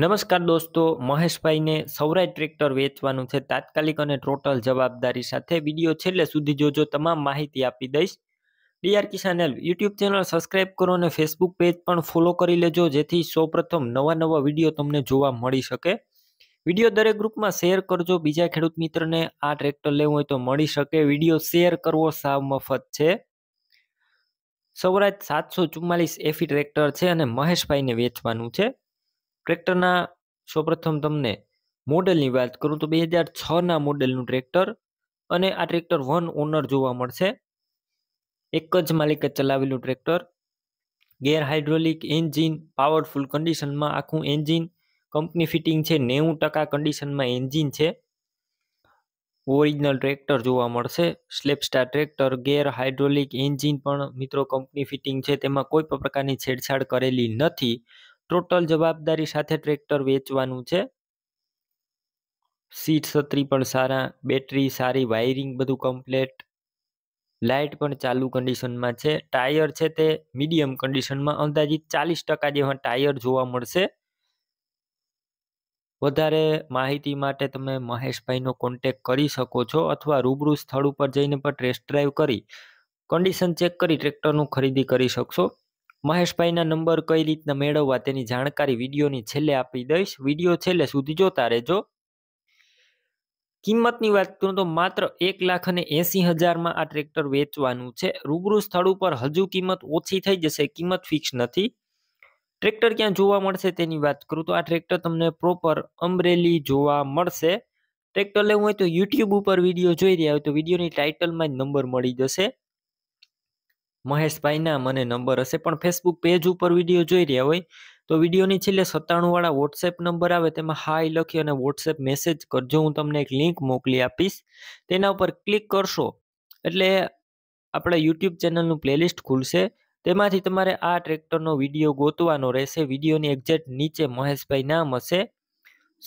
નમસ્કાર દોસ્તો મહેશભાઈને સૌરાય ટ્રેક્ટર વેચવાનું છે તાત્કાલિક અને ટોટલ જવાબદારી સાથે વિડીયો છેલ્લે સુધી જોજો તમામ માહિતી આપી દઈશ DR Kisan YouTube channel subscribe કરો અને ફેસબુક પેજ પણ ફોલો કરી લેજો જેથી સૌપ્રથમ નવા નવા વિડીયો તમને જોવા મળી શકે વિડીયો દરેક ગ્રુપમાં શેર કરજો બીજા ખેડૂત મિત્રને આ ટ્રેક્ટર લેવું હોય તો મળી શકે વિડીયો શેર કરવો સાવ મફત છે સૌરાજ સાતસો ચુમ્માલીસ એફી ટ્રેક્ટર છે અને મહેશભાઈને વેચવાનું છે ટ્રેક્ટરના સૌપ્રથમ તમને મોડેલની વાત કરું તો બે હજાર છના મોડેલનું ટ્રેક્ટર અને આ ટ્રેક્ટર વન ઓનર જોવા મળશે એક જ માલિકે ચલાવેલું tractor gear hydraulic engine powerful કન્ડિશનમાં આખું એન્જિન કંપની ફિટિંગ છે નેવું ટકા કન્ડિશનમાં એન્જિન છે ઓરિજિનલ ટ્રેક્ટર જોવા મળશે સ્લેપસ્ટાર ટ્રેક્ટર ગેર હાઇડ્રોલિક એન્જિન પણ મિત્રો કંપની ફિટિંગ છે તેમાં કોઈ પણ પ્રકારની છેડછાડ કરેલી નથી ટોટલ જવાબદારી સાથે ટ્રેક્ટર વેચવાનું છે સીટ છત્રી પણ સારા બેટરી સારી વાયરિંગ બધું કમ્પ્લેટ લાઇટ પણ ચાલુ કન્ડિશનમાં છે ટાયર છે તે મીડિયમ કન્ડિશનમાં અંદાજિત ચાલીસ ટકા જેવા ટાયર જોવા મળશે વધારે માહિતી માટે તમે મહેશભાઈનો કોન્ટેક કરી શકો છો અથવા રૂબરૂ સ્થળ ઉપર જઈને પણ ટેસ્ટ ડ્રાઈવ કરી કન્ડિશન ચેક કરી ટ્રેક્ટરનું ખરીદી કરી શકશો મહેશભાઈના નંબર કઈ રીતના મેળવવા તેની જાણકારી વિડીયોની છેલ્લે આપી દઈશ વિડીયો છેલ્લે સુધી જોતા રહેજો કિંમતની વાત કરું તો માત્ર એક લાખ અને એસી હજારમાં આ ટ્રેક્ટર વેચવાનું છે રૂબરૂ સ્થળ ઉપર હજુ કિંમત ઓછી થઈ જશે કિંમત ફિક્સ નથી ટ્રેક્ટર ક્યાં જોવા મળશે તેની વાત કરું તો આ ટ્રેક્ટર તમને પ્રોપર અમરેલી જોવા મળશે ટ્રેક્ટર લેવું હોય તો યુટ્યુબ ઉપર વિડીયો જોઈ રહ્યા હોય તો વિડીયોની ટાઇટલમાં જ નંબર મળી જશે મહેશભાઈના મને નંબર હશે પણ ફેસબુક પેજ ઉપર વિડીયો જોઈ રહ્યા હોય તો વિડીયોની છેલ્લે સત્તાણુંવાળા વોટ્સએપ નંબર આવે તેમાં હાય લખી અને વોટ્સએપ મેસેજ કરજો હું તમને એક લિંક મોકલી આપીશ તેના ઉપર ક્લિક કરશો એટલે આપણે યુટ્યુબ ચેનલનું પ્લેલિસ્ટ ખુલશે તેમાંથી તમારે આ ટ્રેક્ટરનો વિડીયો ગોતવાનો રહેશે વિડીયોની એક્ઝેક્ટ નીચે મહેશભાઈ નામ હશે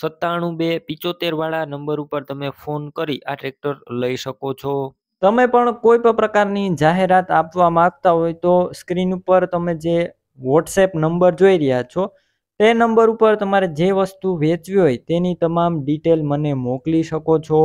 સત્તાણું બે પિચોતેરવાળા નંબર ઉપર તમે ફોન કરી આ ટ્રેક્ટર લઈ શકો છો તમે પણ કોઈ પણ પ્રકારની જાહેરાત આપવા માંગતા હોય તો સ્ક્રીન ઉપર તમે જે વોટ્સએપ નંબર જોઈ રહ્યા છો તે નંબર ઉપર તમારે જે વસ્તુ વેચવી હોય તેની તમામ ડિટેલ મને મોકલી શકો છો